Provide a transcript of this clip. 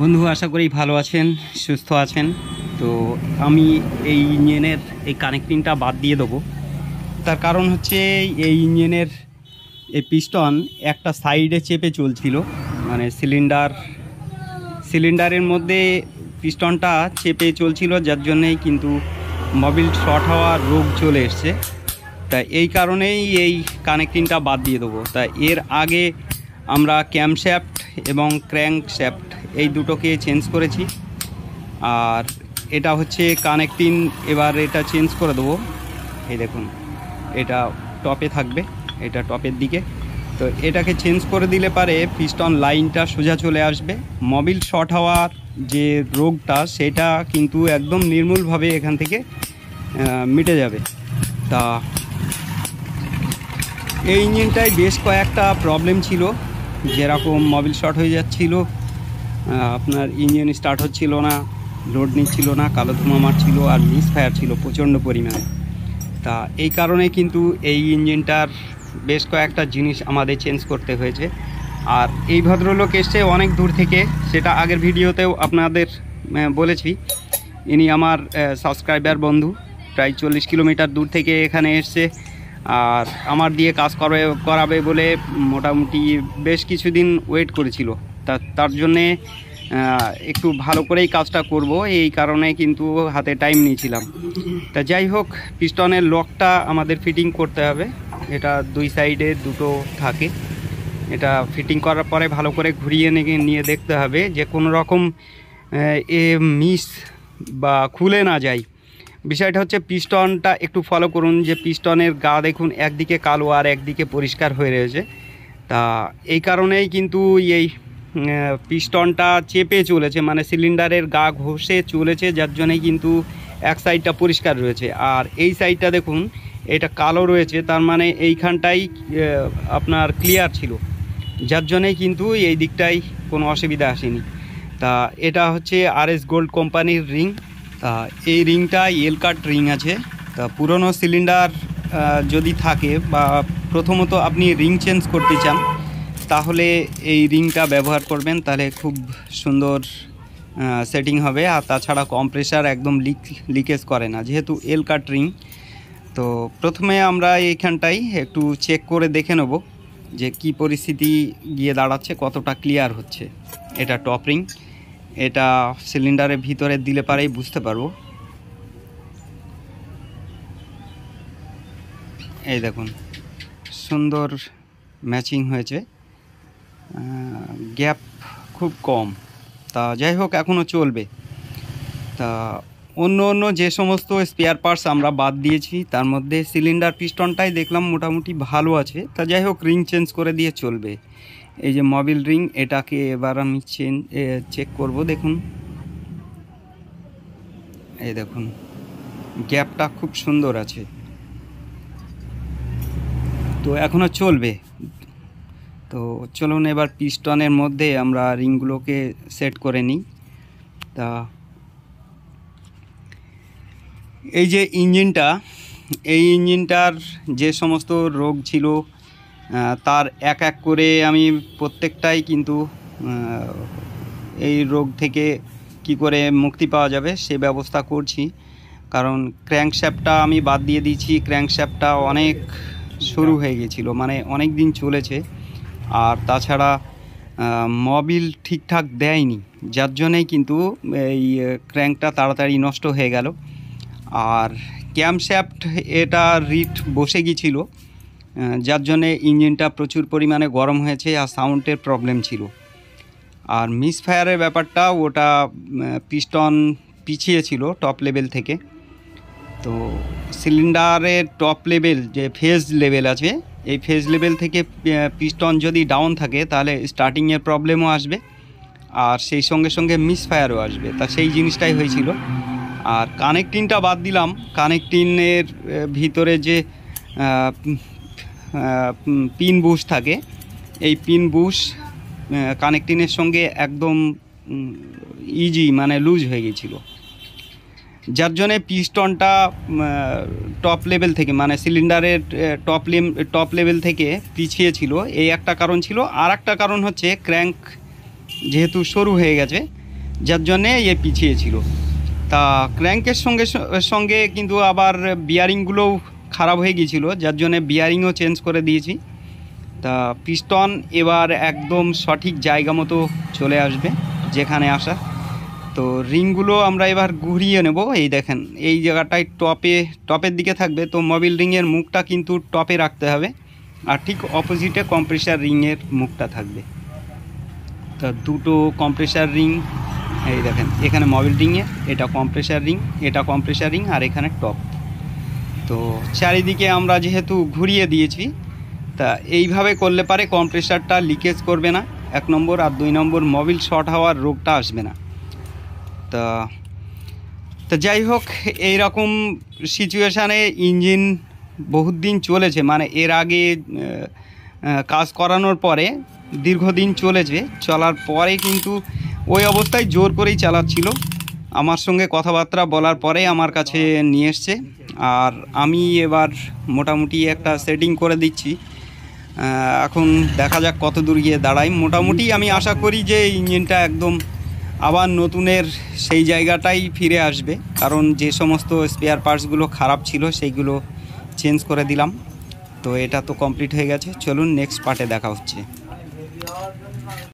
বন্ধু আশা করি ভালো আছেন সুস্থ আছেন তো আমি এই ইঞ্জিনের এই কানেক্টিংটা বাদ দিয়ে দেবো তার কারণ হচ্ছে এই ইঞ্জিনের এই পিস্টন একটা সাইডে চেপে চলছিল মানে সিলিন্ডার সিলিন্ডারের মধ্যে পিস্টনটা চেপে চলছিল যার জন্যেই কিন্তু মোবিল শর্ট হওয়ার রোগ চলে এসছে তা এই কারণেই এই কানেক্টিংটা বাদ দিয়ে দেবো তা এর আগে আমরা ক্যামশ্যাফ্ট এবং ক্র্যাঙ্কশ্যাফ্ট এই দুটোকে চেঞ্জ করেছি আর এটা হচ্ছে কানেক্টিং এবার এটা চেঞ্জ করে দেবো এই দেখুন এটা টপে থাকবে এটা টপের দিকে তো এটাকে চেঞ্জ করে দিলে পারে পিস্টন লাইনটা সোজা চলে আসবে মবিল শর্ট হওয়ার যে রোগটা সেটা কিন্তু একদম নির্মূলভাবে এখান থেকে মিটে যাবে তা এই ইঞ্জিনটায় বেশ কয়েকটা প্রবলেম ছিল যেরকম মবিল শর্ট হয়ে যাচ্ছিলো আপনার ইঞ্জিন স্টার্ট হচ্ছিল না লোড নিচ্ছিল না কালো ধুমা মারছিল আর মিস ফায়ার ছিল প্রচণ্ড পরিমাণে তা এই কারণে কিন্তু এই ইঞ্জিনটার বেশ কয়েকটা জিনিস আমাদের চেঞ্জ করতে হয়েছে আর এই ভদ্রলোক এসছে অনেক দূর থেকে সেটা আগের ভিডিওতেও আপনাদের বলেছি ইনি আমার সাবস্ক্রাইবার বন্ধু প্রায় চল্লিশ কিলোমিটার দূর থেকে এখানে এসছে আর আমার দিয়ে কাজ করাবে বলে মোটামুটি বেশ কিছুদিন ওয়েট করেছিল তা তার জন্যে একটু ভালো করেই কাজটা করব এই কারণে কিন্তু হাতে টাইম নিয়েছিলাম তা যাই হোক পিস্টনের লকটা আমাদের ফিটিং করতে হবে এটা দুই সাইডে দুটো থাকে এটা ফিটিং করার পরে ভালো করে ঘুরিয়ে নিয়ে দেখতে হবে যে কোনো রকম এ মিস বা খুলে না যায় বিষয়টা হচ্ছে পিস্টনটা একটু ফলো করুন যে পিস্টনের গা দেখুন একদিকে কালো আর একদিকে পরিষ্কার হয়ে রয়েছে তা এই কারণেই কিন্তু এই পিস্টনটা চেপে চলেছে মানে সিলিন্ডারের গা ঘষে চলেছে যার জন্যেই কিন্তু এক সাইডটা পরিষ্কার রয়েছে আর এই সাইডটা দেখুন এটা কালো রয়েছে তার মানে এইখানটাই আপনার ক্লিয়ার ছিল যার জন্যেই কিন্তু এই দিকটাই কোনো অসুবিধা আসেনি তা এটা হচ্ছে আরএস গোল্ড কোম্পানির রিং তা এই রিংটা এল কাট রিং আছে তা পুরনো সিলিন্ডার যদি থাকে বা প্রথমত আপনি রিং চেঞ্জ করতে চান তাহলে এই রিংটা ব্যবহার করবেন তাহলে খুব সুন্দর সেটিং হবে আর তাছাড়া কম্প্রেসার একদম লিক লিকেজ করে না যেহেতু এল কাট রিং তো প্রথমে আমরা এইখানটাই একটু চেক করে দেখে নেব যে কি পরিস্থিতি গিয়ে দাঁড়াচ্ছে কতটা ক্লিয়ার হচ্ছে এটা টপ রিং এটা সিলিন্ডারের ভিতরে দিলে পারেই বুঝতে পারবো এই দেখুন সুন্দর ম্যাচিং হয়েছে গ্যাপ খুব কম তা যাই হোক এখনও চলবে তা অন্য অন্য যে সমস্ত স্পেয়ার পার্টস আমরা বাদ দিয়েছি তার মধ্যে সিলিন্ডার পিস্টনটাই দেখলাম মোটামুটি ভালো আছে তা যাই হোক রিং চেঞ্জ করে দিয়ে চলবে এই যে মবিল রিং এটাকে এবার আমি চেঞ্জ চেক করব দেখুন এই দেখুন গ্যাপটা খুব সুন্দর আছে তো এখনও চলবে তো চলুন এবার পিস্টনের মধ্যে আমরা রিংগুলোকে সেট করে নিই তা এই যে ইঞ্জিনটা এই ইঞ্জিনটার যে সমস্ত রোগ ছিল তার এক এক করে আমি প্রত্যেকটাই কিন্তু এই রোগ থেকে কি করে মুক্তি পাওয়া যাবে সে ব্যবস্থা করছি কারণ ক্র্যাঙ্কশ্যাপটা আমি বাদ দিয়ে দিয়েছি ক্র্যাঙ্কশ্যাপটা অনেক শুরু হয়ে গেছিলো মানে অনেক দিন চলেছে আর তাছাড়া মবিল ঠিকঠাক দেয়নি যার জন্যেই কিন্তু এই ক্র্যাঙ্কটা তাড়াতাড়ি নষ্ট হয়ে গেল আর ক্যামশ্যাফট এটা রিট বসে গিয়েছিল যার জন্যে ইঞ্জিনটা প্রচুর পরিমাণে গরম হয়েছে আর সাউন্ডের প্রবলেম ছিল আর মিসফায়ারের ব্যাপারটা ওটা পিস্টন পিছিয়ে ছিল টপ লেভেল থেকে তো সিলিন্ডারের টপ লেভেল যে ফেজ লেভেল আছে এই ফেজ লেভেল থেকে পিস্টন যদি ডাউন থাকে তাহলে স্টার্টিংয়ের প্রবলেমও আসবে আর সেই সঙ্গে সঙ্গে মিস ফায়ারও আসবে তা সেই জিনিসটাই হয়েছিল আর কানেক্টিংটা বাদ দিলাম কানেক্টিংয়ের ভিতরে যে পিন বুশ থাকে এই পিন বুশ কানেক্টিংয়ের সঙ্গে একদম ইজি মানে লুজ হয়ে গেছিলো যার জন্যে পিস্টনটা টপ লেভেল থেকে মানে সিলিন্ডারের টপ লেম টপ লেভেল থেকে পিছিয়ে ছিল এই একটা কারণ ছিল আর একটা কারণ হচ্ছে ক্র্যাঙ্ক যেহেতু সরু হয়ে গেছে যার জন্যে এ পিছিয়ে ছিল তা ক্র্যাঙ্কের সঙ্গে সঙ্গে কিন্তু আবার বিয়ারিংগুলোও খারাপ হয়ে গিয়েছিলো যার জন্যে বিয়ারিংও চেঞ্জ করে দিয়েছি তা পিস্টন এবার একদম সঠিক জায়গা মতো চলে আসবে যেখানে আসা তো রিংগুলো আমরা এবার ঘুরিয়ে নেব এই দেখেন এই জায়গাটায় টপে টপের দিকে থাকবে তো মোবিল রিংয়ের মুখটা কিন্তু টপে রাখতে হবে আর ঠিক অপোজিটে কম্প্রেসার রিংয়ের মুখটা থাকবে তো দুটো কম্প্রেসার রিং এই দেখেন এখানে মোবিল রিংয়ে এটা কম্প্রেসার রিং এটা কম্প্রেসার রিং আর এখানে টপ তো চারিদিকে আমরা যেহেতু ঘুরিয়ে দিয়েছি তা এইভাবে করলে পারে কম্প্রেসারটা লিকেজ করবে না এক নম্বর আর দুই নম্বর মোবিল শর্ট হওয়ার রোগটা আসবে না তা তো যাই হোক এইরকম সিচুয়েশানে ইঞ্জিন বহুত দিন চলেছে মানে এর আগে কাজ করানোর পরে দীর্ঘদিন চলেছে চলার পরে কিন্তু ওই অবস্থায় জোর করেই চালাচ্ছিল আমার সঙ্গে কথাবার্তা বলার পরে আমার কাছে নিয়ে এসছে আর আমি এবার মোটামুটি একটা সেটিং করে দিচ্ছি এখন দেখা যাক কত দূর গিয়ে দাঁড়াই মোটামুটি আমি আশা করি যে ইঞ্জিনটা একদম আবার নতুনের সেই জায়গাটাই ফিরে আসবে কারণ যে সমস্ত স্পেয়ার পার্টসগুলো খারাপ ছিল সেইগুলো চেঞ্জ করে দিলাম তো এটা তো কমপ্লিট হয়ে গেছে চলুন নেক্সট পার্টে দেখা হচ্ছে